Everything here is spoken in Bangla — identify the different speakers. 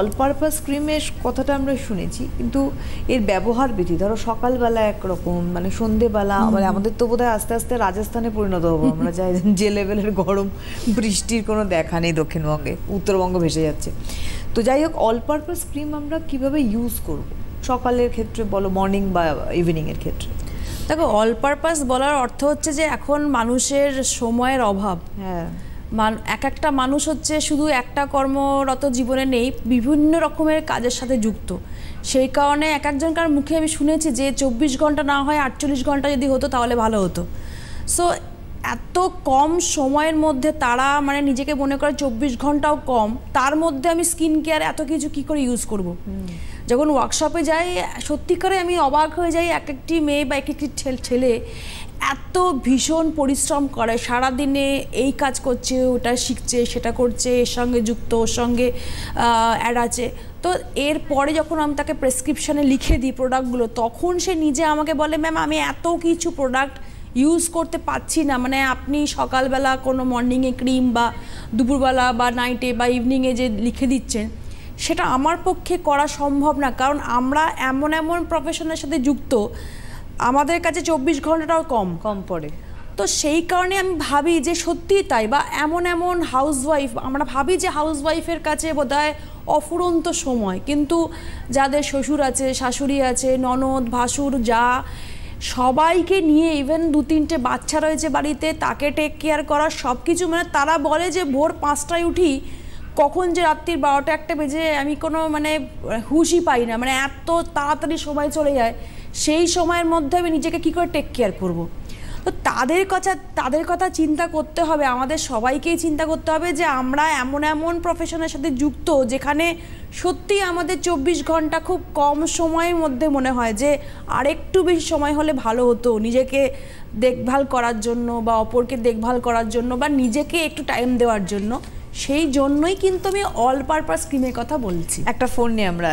Speaker 1: অল পারপাস ক্রিমের কথাটা আমরা শুনেছি কিন্তু এর ব্যবহার বিধি ধরো সকালবেলা একরকম মানে সন্ধেবেলা মানে আমাদের তো বোধহয় আস্তে আস্তে রাজস্থানে পরিণত হবো আমরা যাই যে লেভেলের গরম বৃষ্টির কোনো দেখা নেই দক্ষিণবঙ্গে উত্তরবঙ্গ ভেসে যাচ্ছে তো যাই হোক অল পারপাস ক্রিম আমরা কিভাবে ইউজ করব সকালের ক্ষেত্রে বলো মর্নিং বা ইভিনিংয়ের ক্ষেত্রে
Speaker 2: দেখো অল পারপাস বলার অর্থ হচ্ছে যে এখন মানুষের সময়ের অভাব হ্যাঁ মান এক একটা মানুষ হচ্ছে শুধু একটা কর্মরত জীবনে নেই বিভিন্ন রকমের কাজের সাথে যুক্ত সেই কারণে এক একজনকার মুখে আমি শুনেছি যে চব্বিশ ঘন্টা না হয় আটচল্লিশ ঘন্টা যদি হতো তাহলে ভালো হতো সো এত কম সময়ের মধ্যে তারা মানে নিজেকে মনে করে চব্বিশ ঘন্টাও কম তার মধ্যে আমি স্কিন কেয়ার এত কিছু কি করে ইউজ করব। যখন ওয়ার্কশপে যাই সত্যিকারে আমি অবাক হয়ে যাই এক একটি মেয়ে বা এক একটি ছেলে এত ভীষণ পরিশ্রম করে সারা দিনে এই কাজ করছে ওটা শিখছে সেটা করছে এর সঙ্গে যুক্ত ওর সঙ্গে অ্যাড আছে তো এর পরে যখন আমি তাকে প্রেসক্রিপশানে লিখে দিই প্রোডাক্টগুলো তখন সে নিজে আমাকে বলে ম্যাম আমি এত কিছু প্রোডাক্ট ইউজ করতে পাচ্ছি না মানে আপনি সকালবেলা কোনো মর্নিংয়ে ক্রিম বা দুপুরবেলা বা নাইটে বা ইভিনিংয়ে যে লিখে দিচ্ছেন সেটা আমার পক্ষে করা সম্ভব না কারণ আমরা এমন এমন প্রফেশনের সাথে যুক্ত আমাদের কাছে চব্বিশ ঘন্টাটাও কম কম পড়ে তো সেই কারণে আমি ভাবি যে সত্যি তাই বা এমন এমন হাউসওয়াইফ আমরা ভাবি যে হাউসওয়াইফের কাছে বোধহয় অফুরন্ত সময় কিন্তু যাদের শ্বশুর আছে শাশুড়ি আছে ননদ ভাসুর যা সবাইকে নিয়ে ইভেন দু তিনটে বাচ্চা রয়েছে বাড়িতে তাকে টেক কেয়ার করা সব কিছু মানে তারা বলে যে ভোর পাঁচটায় উঠি কখন যে রাত্রির বারোটা একটা বেজে আমি কোনো মানে হুশই পাই না মানে এত তাড়াতাড়ি সময় চলে যায় সেই সময়ের মধ্যে আমি নিজেকে কী করে টেক কেয়ার করব। তো তাদের কথা তাদের কথা চিন্তা করতে হবে আমাদের সবাইকেই চিন্তা করতে হবে যে আমরা এমন এমন প্রফেশনের সাথে যুক্ত যেখানে সত্যি আমাদের চব্বিশ ঘন্টা খুব কম সময়ের মধ্যে মনে হয় যে আরেকটু বেশি সময় হলে ভালো হতো নিজেকে দেখভাল করার জন্য বা অপরকে দেখভাল করার জন্য বা নিজেকে একটু টাইম দেওয়ার জন্য সেই জন্যই কিন্তু আমি অল পারপাস ক্রিমের কথা বলছি একটা ফোন নিয়ে আমরা